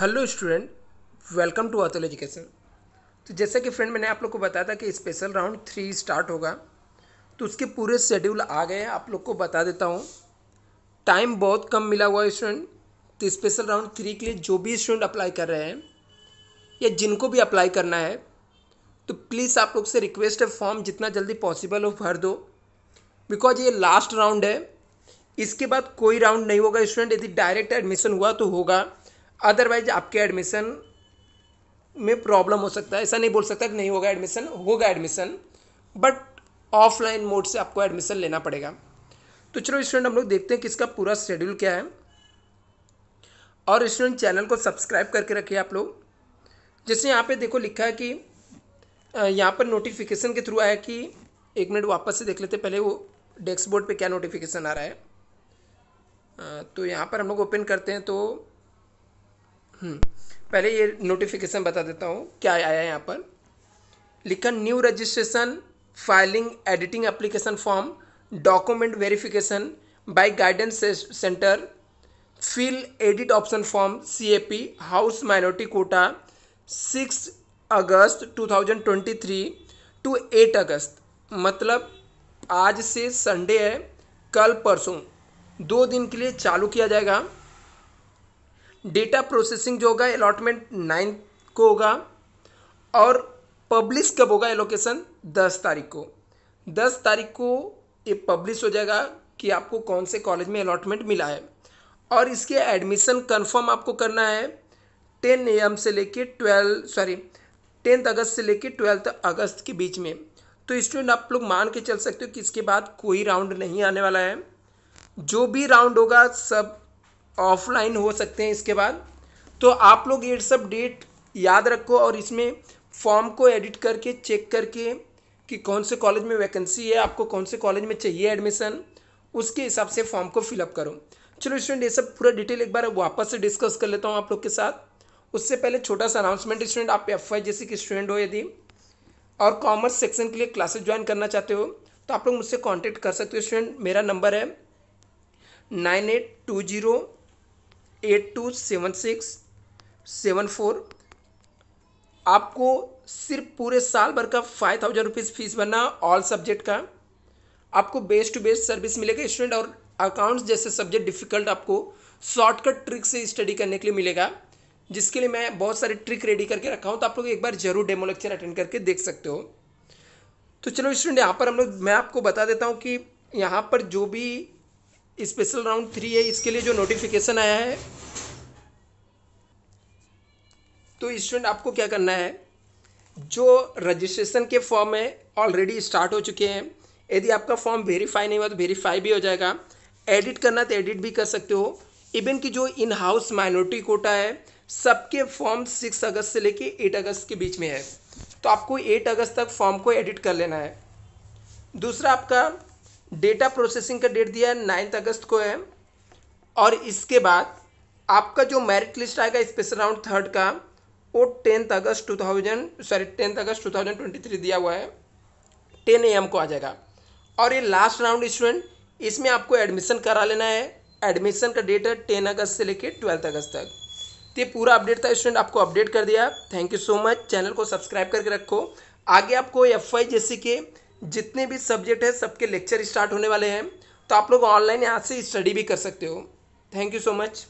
hello student welcome to Atul education तो जैसा कि फ्रेंड मैंने आप लोग को बताया था कि स्पेशल राउंड थ्री स्टार्ट होगा तो उसके पूरे शेड्यूल आ गए हैं आप लोग को बता देता हूँ टाइम बहुत कम मिला हुआ है स्टूडेंट तो स्पेशल राउंड थ्री के लिए जो भी स्टूडेंट अप्लाई कर रहे हैं या जिनको भी अप्लाई करना है तो प्लीज़ आप लोग से रिक्वेस्ट है फॉर्म जितना जल्दी पॉसिबल हो भर दो बिकॉज ये लास्ट राउंड है इसके बाद कोई राउंड नहीं होगा स्टूडेंट यदि डायरेक्ट एडमिशन हुआ तो होगा अदरवाइज आपके एडमिशन में प्रॉब्लम हो सकता है ऐसा नहीं बोल सकता कि नहीं होगा एडमिशन होगा एडमिशन बट ऑफलाइन मोड से आपको एडमिशन लेना पड़ेगा तो चलो स्टूडेंट हम लोग देखते हैं कि इसका पूरा शेड्यूल क्या है और स्टूडेंट चैनल को सब्सक्राइब करके रखिए आप लोग जैसे यहाँ पे देखो लिखा है कि यहाँ पर नोटिफिकेशन के थ्रू आया कि एक मिनट वापस से देख लेते पहले वो बोर्ड पर क्या नोटिफिकेशन आ रहा है तो यहाँ पर हम लोग ओपन करते हैं तो हम्म, पहले ये नोटिफिकेशन बता देता हूँ क्या आया है यहाँ पर लिखा new registration filling editing application form document verification by guidance centre fill edit option form C A P house minority quota six August three to eight August मतलब आज से संडे है कल परसों दो दिन के लिए चालू किया जाएगा डेटा प्रोसेसिंग जो होगा अलॉटमेंट नाइन को होगा और पब्लिश कब होगा एलोकेशन दस तारीख को दस तारीख को ये पब्लिश हो जाएगा कि आपको कौन से कॉलेज में अलॉटमेंट मिला है और इसके एडमिशन कंफर्म आपको करना है टेन ए एम से लेके ट्वेल्व सॉरी टेंथ अगस्त से लेके ट्वेल्थ अगस्त के बीच में तो स्टूडेंट आप लोग मान के चल सकते हो कि इसके बाद कोई राउंड नहीं आने वाला है जो भी राउंड होगा सब ऑफलाइन हो सकते हैं इसके बाद तो आप लोग ये सब डेट याद रखो और इसमें फॉर्म को एडिट करके चेक करके कि कौन से कॉलेज में वैकेंसी है आपको कौन से कॉलेज में चाहिए एडमिशन उसके हिसाब से फॉर्म को फिलअप करो चलो स्टूडेंट ये सब पूरा डिटेल एक बार वापस से डिस्कस कर लेता हूँ आप लोग के साथ उससे पहले छोटा सा अनाउंसमेंट स्टूडेंट आप एफ आई जैसे कि स्टूडेंट हो यदि और कॉमर्स सेक्शन के लिए क्लासेस ज्वाइन करना चाहते हो तो आप लोग मुझसे कॉन्टैक्ट कर सकते हो स्टूडेंट मेरा नंबर है nine eight two zero eight two seven six seven four आपको सिर्फ पूरे साल भर का फाइव थाउजेंड रुपीज़ फीस भरना ऑल सब्जेक्ट का आपको बेस्ट टू बेस्ट सर्विस मिलेगा स्टूडेंट और अकाउंट्स जैसे सब्जेक्ट डिफिकल्ट आपको शॉर्टकट ट्रिक से स्टडी करने के लिए मिलेगा जिसके लिए मैं बहुत सारे ट्रिक रेडी करके रखा हूँ तो आप लोग एक बार जरूर डेमो लेक्चर अटेंड करके देख सकते हो तो चलो स्टूडेंट यहाँ पर हम लोग मैं आपको बता देता हूँ कि यहाँ पर जो भी स्पेशल राउंड थ्री है इसके लिए जो नोटिफिकेशन आया है तो स्टूडेंट आपको क्या करना है जो रजिस्ट्रेशन के फॉर्म है ऑलरेडी स्टार्ट हो चुके हैं यदि आपका फॉर्म वेरीफाई नहीं हुआ तो वेरीफाई भी हो जाएगा एडिट करना तो एडिट भी कर सकते हो इवन की जो इन हाउस माइनॉरिटी कोटा है सबके फॉर्म सिक्स अगस्त से लेके एट अगस्त के बीच में है तो आपको एट अगस्त तक फॉर्म को एडिट कर लेना है दूसरा आपका डेटा प्रोसेसिंग का डेट दिया है नाइन्थ अगस्त को है और इसके बाद आपका जो मेरिट लिस्ट आएगा स्पेशल राउंड थर्ड का वो tenth August two thousand sorry tenth August two thousand twenty three दिया हुआ है टेन ए एम को आ जाएगा और ये लास्ट राउंड स्टूडेंट इसमें आपको एडमिशन करा लेना है एडमिशन का डेट है टेन अगस्त से लेकर ट्वेल्थ अगस्त तक तो ये पूरा अपडेट था स्टूडेंट आपको अपडेट कर दिया thank you so much channel को सब्सक्राइब करके रखो आगे आपको एफ आई के जितने भी सब्जेक्ट है सबके लेक्चर स्टार्ट होने वाले हैं तो आप लोग ऑनलाइन यहाँ से स्टडी भी कर सकते हो थैंक यू सो मच